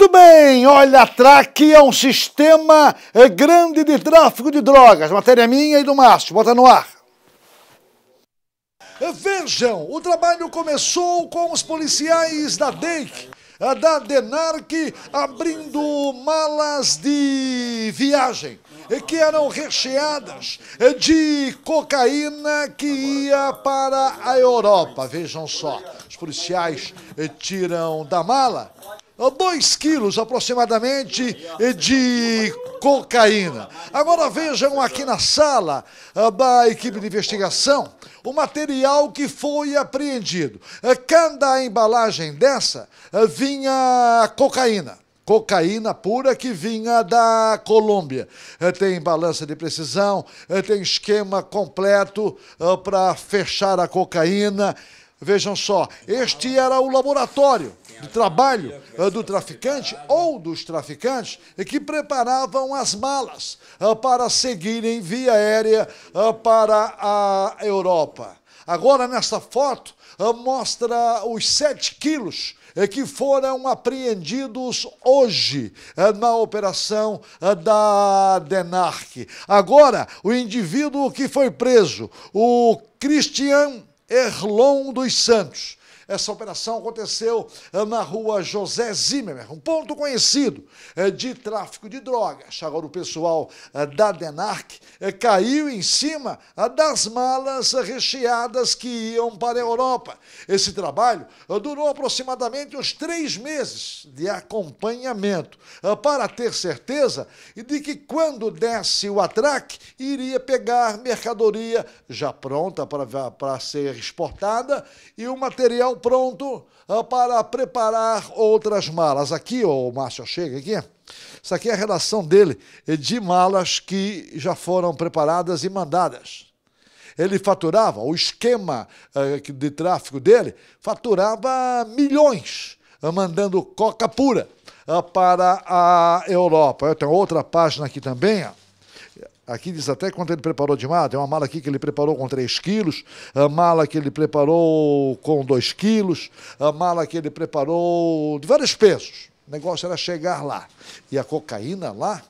Muito bem, olha, a TRAC é um sistema é, grande de tráfico de drogas. Matéria minha e do Márcio, bota no ar. Eh, vejam, o trabalho começou com os policiais da DEIC, eh, da DENARC, abrindo malas de viagem eh, que eram recheadas de cocaína que ia para a Europa. Vejam só, os policiais tiram da mala 2 quilos aproximadamente de cocaína. Agora vejam aqui na sala ah, da equipe de investigação o material que foi apreendido. Ah, cada embalagem dessa ah, vinha cocaína cocaína pura que vinha da Colômbia. Tem balança de precisão, tem esquema completo para fechar a cocaína. Vejam só, este era o laboratório de trabalho eh, do traficante ou dos traficantes eh, que preparavam as malas eh, para seguirem via aérea para a Europa. Agora, nesta foto, mostra os 7 quilos que foram apreendidos hoje na operação da DENARC. Agora, o indivíduo que foi preso, o Christian Erlon dos Santos. Essa operação aconteceu eh, na rua José Zimmermann, um ponto conhecido eh, de tráfico de drogas. Agora, o pessoal eh, da DENARC caiu em cima das malas recheadas que iam para a Europa. Esse trabalho durou aproximadamente uns três meses de acompanhamento para ter certeza de que quando desse o atraque, iria pegar mercadoria já pronta para, para ser exportada e o material pronto ah, para preparar outras malas. Aqui, o oh, Márcio, chega aqui. Isso aqui é a relação dele é de malas que já foram preparadas e mandadas ele faturava, o esquema ah, de tráfico dele faturava milhões ah, mandando coca pura para a Europa. Eu tenho outra página aqui também, Aqui diz até quanto ele preparou de mala. Tem é uma mala aqui que ele preparou com 3 quilos, a mala que ele preparou com 2 quilos, a mala que ele preparou de vários pesos. O negócio era chegar lá. E a cocaína lá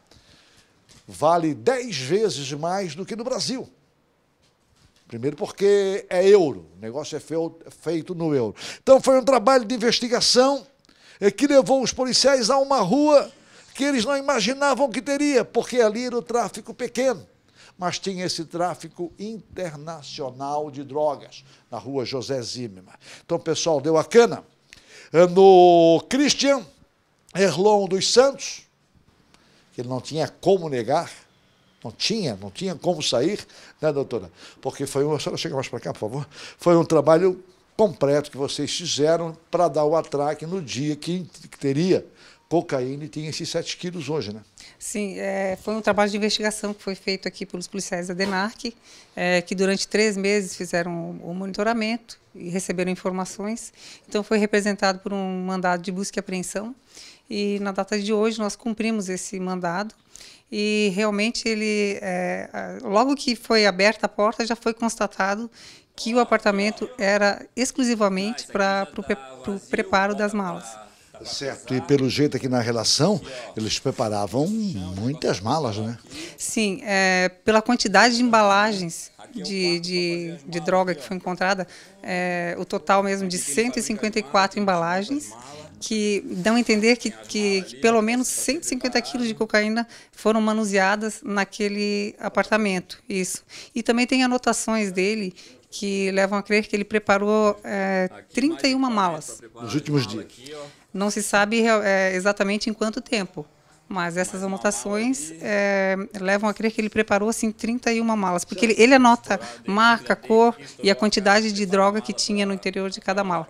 vale 10 vezes mais do que no Brasil. Primeiro porque é euro, o negócio é feito no euro. Então foi um trabalho de investigação eh, que levou os policiais a uma rua que eles não imaginavam que teria, porque ali era o tráfico pequeno. Mas tinha esse tráfico internacional de drogas, na rua José Zimmer. Então, pessoal, deu a cana. Eh, no Christian Erlon dos Santos, que ele não tinha como negar, não tinha, não tinha como sair, né, doutora? Porque foi um. chega mais para cá, por favor. Foi um trabalho completo que vocês fizeram para dar o atraque no dia que teria cocaína e tem esses 7 quilos hoje, né? Sim, é, foi um trabalho de investigação que foi feito aqui pelos policiais da DENARC, é, que durante três meses fizeram o monitoramento e receberam informações. Então foi representado por um mandado de busca e apreensão e na data de hoje nós cumprimos esse mandado e realmente ele é, logo que foi aberta a porta já foi constatado que o apartamento era exclusivamente ah, para o tá preparo das malas. Tá. Certo, e pelo jeito aqui na relação, eles preparavam muitas malas, né? Sim, é, pela quantidade de embalagens de, de, de droga que foi encontrada, é, o total mesmo de 154 embalagens, que dão a entender que, que, que pelo menos 150 quilos de cocaína foram manuseadas naquele apartamento, isso. E também tem anotações dele que levam a crer que ele preparou é, 31 malas nos últimos dias. Não se sabe é, exatamente em quanto tempo, mas essas anotações é, levam a crer que ele preparou assim 31 malas, porque ele, ele anota marca, cor e a quantidade é de droga que tinha no interior de né? cada mala.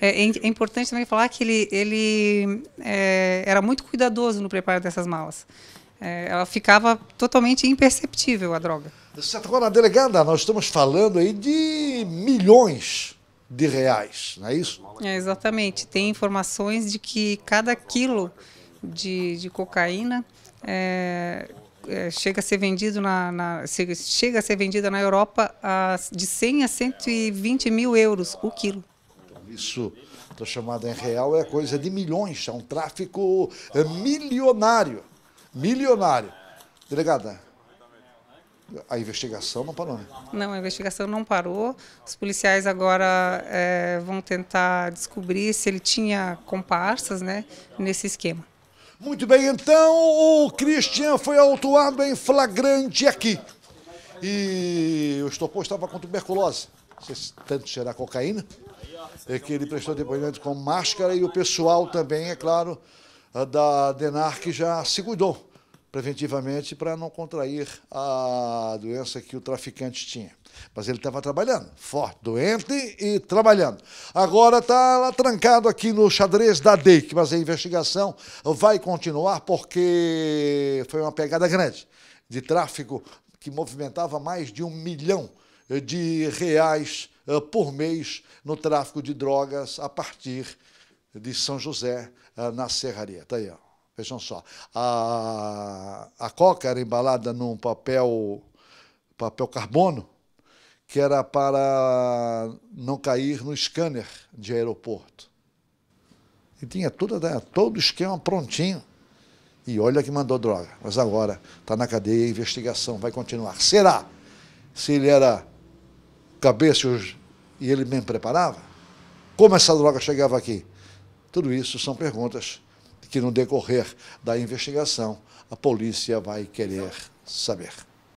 É, é, é importante também falar que ele, ele é, era muito cuidadoso no preparo dessas malas. É, ela ficava totalmente imperceptível a droga. Agora, delegada, nós estamos falando aí de milhões de reais, não é isso? É, exatamente. Tem informações de que cada quilo de, de cocaína é, é, chega a ser vendido na, na, chega a ser na Europa a, de 100 a 120 mil euros o quilo. Então, isso está chamado em real é coisa de milhões, é um tráfico é, milionário, milionário. Delegada, a investigação não parou, né? Não, a investigação não parou. Os policiais agora é, vão tentar descobrir se ele tinha comparsas né, nesse esquema. Muito bem, então o Christian foi autuado em flagrante aqui. E o estopor estava com tuberculose. Se tanto será cocaína, é que ele prestou depoimento com máscara e o pessoal também, é claro, da Denar que já se cuidou preventivamente para não contrair a doença que o traficante tinha. Mas ele estava trabalhando, forte, doente e trabalhando. Agora está trancado aqui no xadrez da DEIC, mas a investigação vai continuar porque foi uma pegada grande de tráfico que movimentava mais de um milhão de reais eh, por mês no tráfico de drogas a partir de São José, eh, na Serraria. Está aí, ó. Vejam só, a, a coca era embalada num papel, papel carbono, que era para não cair no scanner de aeroporto. E tinha tudo, né, todo o esquema prontinho. E olha que mandou droga. Mas agora está na cadeia, a investigação vai continuar. Será? Se ele era cabeça e ele mesmo preparava? Como essa droga chegava aqui? Tudo isso são perguntas que no decorrer da investigação a polícia vai querer saber.